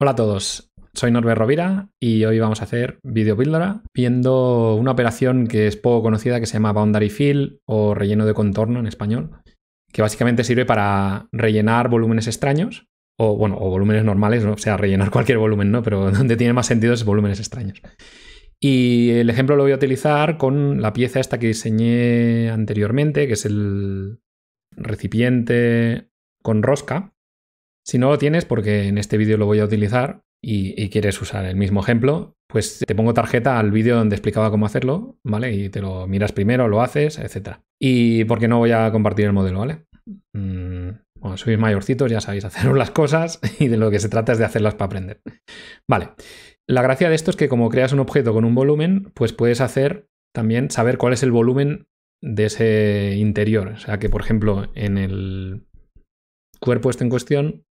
Hola a todos, soy Norbert Rovira y hoy vamos a hacer píldora viendo una operación que es poco conocida que se llama boundary fill o relleno de contorno en español, que básicamente sirve para rellenar volúmenes extraños o bueno, o volúmenes normales, ¿no? o sea, rellenar cualquier volumen, ¿no? Pero donde tiene más sentido es volúmenes extraños. Y el ejemplo lo voy a utilizar con la pieza esta que diseñé anteriormente, que es el recipiente con rosca, si no lo tienes, porque en este vídeo lo voy a utilizar y, quieres usar el mismo ejemplo, pues te pongo tarjeta al vídeo donde explicaba cómo hacerlo, ¿vale? Y te lo miras primero, lo haces, etc. Y porque no voy a compartir el modelo, ¿vale? bueno, mm, sois mayorcitos, ya sabéis hacer las cosas y de lo que se trata es de hacerlas para aprender. Vale. La gracia de esto es que como creas un objeto con un volumen, pues puedes hacer también saber cuál es el volumen de ese interior. O sea que, por ejemplo, en el, cuerpo este en cuestión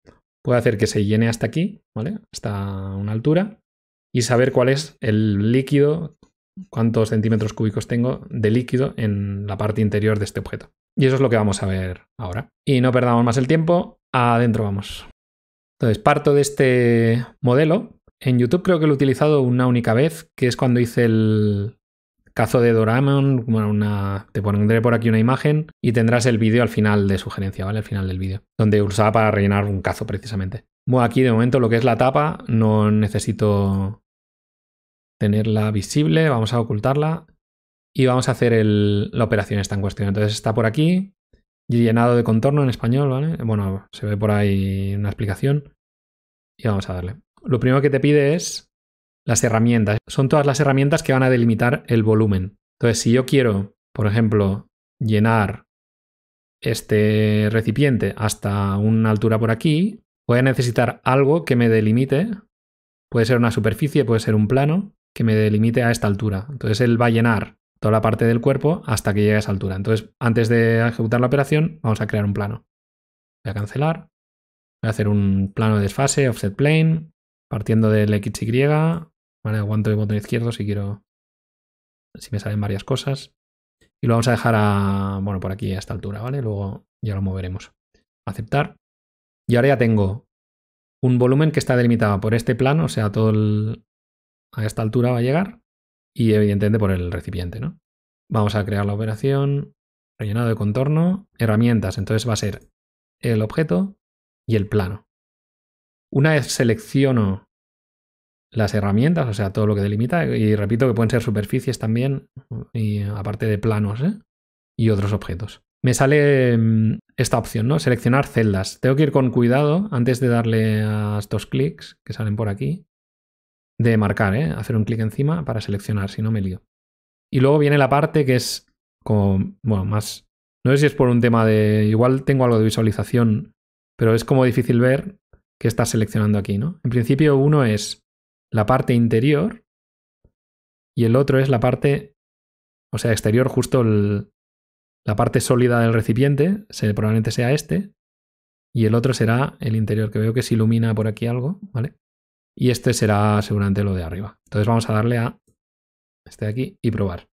puede hacer que se llene hasta aquí, ¿vale? Hasta una altura y saber cuál es el líquido, cuántos centímetros cúbicos tengo de líquido en la parte interior de este objeto. Y eso es lo que vamos a ver ahora. Y no perdamos más el tiempo, adentro vamos. Entonces, parto de este modelo. En YouTube creo que lo he utilizado una única vez, que es cuando hice el, cazo de Doraemon, te pondré por aquí una imagen y tendrás el vídeo al final de sugerencia, ¿vale? Al final del vídeo, donde usaba para rellenar un cazo precisamente. Bueno, aquí de momento lo que es la tapa no necesito tenerla visible, vamos a ocultarla y vamos a hacer la operación esta en cuestión. Entonces está por aquí, llenado de contorno en español, ¿vale? Bueno, se ve por ahí una explicación y vamos a darle. Lo primero que te pide es las herramientas. Son todas las herramientas que van a delimitar el volumen. Entonces, si yo quiero, por ejemplo, llenar este recipiente hasta una altura por aquí, voy a necesitar algo que me delimite. Puede ser una superficie, puede ser un plano, que me delimite a esta altura. Entonces él va a llenar toda la parte del cuerpo hasta que llegue a esa altura. Entonces, antes de ejecutar la operación, vamos a crear un plano. Voy a cancelar. Voy a hacer un plano de desfase, offset plane, partiendo del XY, Aguanto el botón izquierdo si quiero, si me salen varias cosas. Y lo vamos a dejar a, bueno, por aquí a esta altura, ¿vale? Luego ya lo moveremos. Aceptar. Y ahora ya tengo un volumen que está delimitado por este plano, o sea, todo a esta altura va a llegar y evidentemente por el recipiente, ¿no? Vamos a crear la operación rellenado de contorno, herramientas, entonces va a ser el objeto y el plano. Una vez selecciono las herramientas, o sea, todo lo que delimita, y repito que pueden ser superficies también, y aparte de planos ¿eh? y otros objetos. Me sale mm, esta opción, ¿no? Seleccionar celdas. Tengo que ir con cuidado antes de darle a estos clics que salen por aquí, de marcar, ¿eh? hacer un clic encima para seleccionar, si no me lío. Y luego viene la parte que es como, bueno, más... No sé si es por un tema de... Igual tengo algo de visualización, pero es como difícil ver qué estás seleccionando aquí, ¿no? En principio uno es la parte interior y el otro es la parte, o sea, exterior, justo la parte sólida del recipiente, probablemente sea este, y el otro será el interior, que veo que se ilumina por aquí algo, ¿vale? Y este será seguramente lo de arriba. Entonces vamos a darle a este de aquí y probar.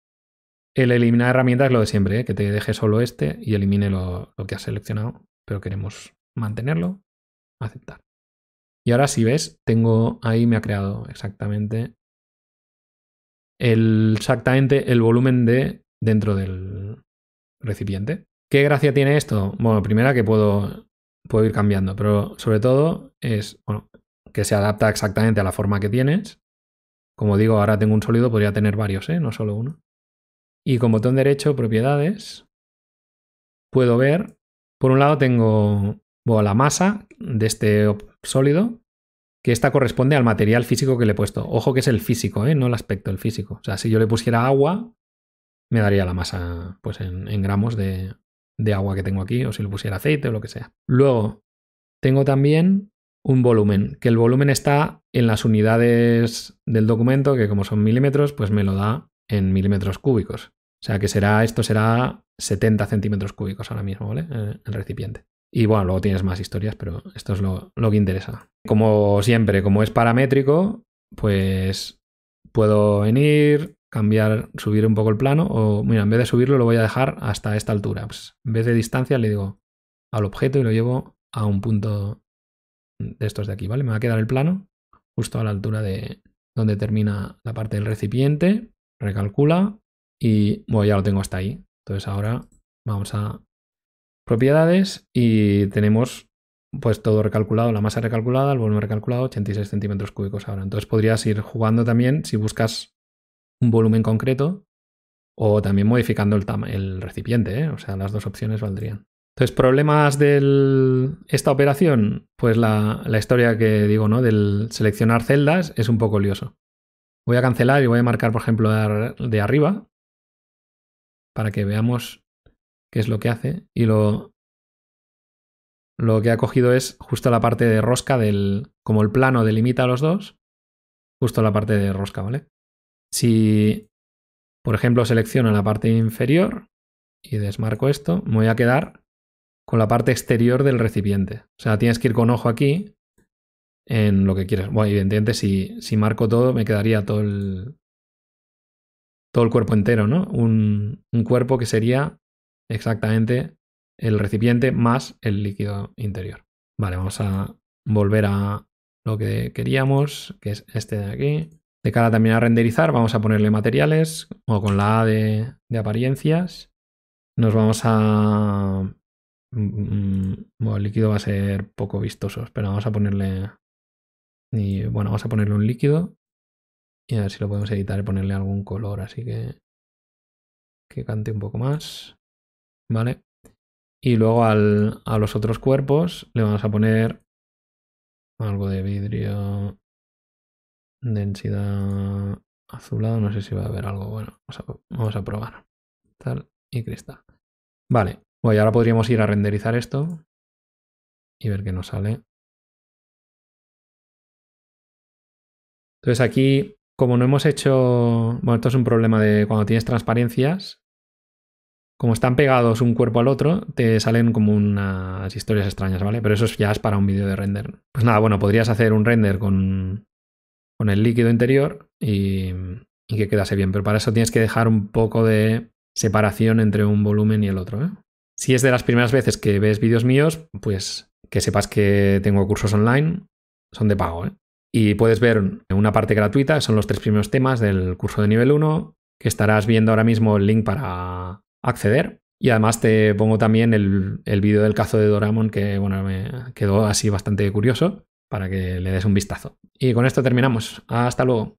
El eliminar herramientas es lo de siempre, ¿eh? que te deje solo este y elimine lo que has seleccionado, pero queremos mantenerlo, aceptar. Y ahora si ves, tengo ahí me ha creado exactamente el, exactamente el volumen de dentro del recipiente. ¿Qué gracia tiene esto? Bueno, primera que puedo, puedo ir cambiando, pero sobre todo es que se adapta exactamente a la forma que tienes. Como digo, ahora tengo un sólido, podría tener varios, ¿eh? no solo uno. Y con botón derecho, propiedades, puedo ver, por un lado tengo la masa de este sólido, que esta corresponde al material físico que le he puesto. Ojo que es el físico, ¿eh? no el aspecto, el físico. O sea, si yo le pusiera agua, me daría la masa pues en, gramos de, de agua que tengo aquí, o si le pusiera aceite o lo que sea. Luego, tengo también un volumen, que el volumen está en las unidades del documento, que como son milímetros, pues me lo da en milímetros cúbicos. O sea que será, esto será 70 centímetros cúbicos ahora mismo, ¿vale? El recipiente. Y bueno, luego tienes más historias, pero esto es lo, que interesa. Como siempre, como es paramétrico, pues puedo venir, cambiar, subir un poco el plano o, mira, en vez de subirlo lo voy a dejar hasta esta altura. Pues, en vez de distancia le digo al objeto y lo llevo a un punto de estos de aquí, ¿vale? Me va a quedar el plano justo a la altura de donde termina la parte del recipiente, recalcula y, bueno, ya lo tengo hasta ahí. Entonces ahora vamos a propiedades y tenemos pues todo recalculado, la masa recalculada, el volumen recalculado, 86 centímetros cúbicos ahora. Entonces podrías ir jugando también si buscas un volumen concreto o también modificando el, recipiente, ¿eh? o sea, las dos opciones valdrían. Entonces, problemas de esta operación, pues la, historia que digo, ¿no? Del seleccionar celdas es un poco lioso. Voy a cancelar y voy a marcar, por ejemplo, de arriba para que veamos que es lo que hace, y lo, lo que ha cogido es justo la parte de rosca del, como el plano delimita a los dos, justo la parte de rosca, ¿vale? Si, por ejemplo, selecciono la parte inferior y desmarco esto, me voy a quedar con la parte exterior del recipiente. O sea, tienes que ir con ojo aquí en lo que quieres. Bueno, evidentemente, si, si marco todo, me quedaría todo el, todo el cuerpo entero, ¿no? un cuerpo que sería exactamente el recipiente más el líquido interior. Vale, vamos a volver a lo que queríamos, que es este de aquí. De cara también a renderizar, vamos a ponerle materiales o con la A de, apariencias. Nos vamos a... Mm, mm, bueno, el líquido va a ser poco vistoso, pero vamos a ponerle... Y bueno, vamos a ponerle un líquido. Y a ver si lo podemos editar y ponerle algún color, así que... Que cante un poco más. ¿vale? Y luego a los otros cuerpos le vamos a poner algo de vidrio, densidad azulado, no sé si va a haber algo bueno, vamos a, probar. Tal y cristal. Vale, bueno, ahora podríamos ir a renderizar esto y ver qué nos sale. Entonces aquí, como no hemos hecho, bueno, esto es un problema de cuando tienes transparencias, como están pegados un cuerpo al otro, te salen como unas historias extrañas, ¿vale? Pero eso ya es para un vídeo de render. Pues nada, bueno, podrías hacer un render con, el líquido interior y, que quedase bien. Pero para eso tienes que dejar un poco de separación entre un volumen y el otro. ¿eh? Si es de las primeras veces que ves vídeos míos, pues que sepas que tengo cursos online, son de pago. ¿eh? Y puedes ver una parte gratuita, son los tres primeros temas del curso de nivel 1, que estarás viendo ahora mismo el link para acceder. Y además te pongo también el, el vídeo del cazo de Doramon, que bueno, me quedó así bastante curioso para que le des un vistazo. Y con esto terminamos. Hasta luego.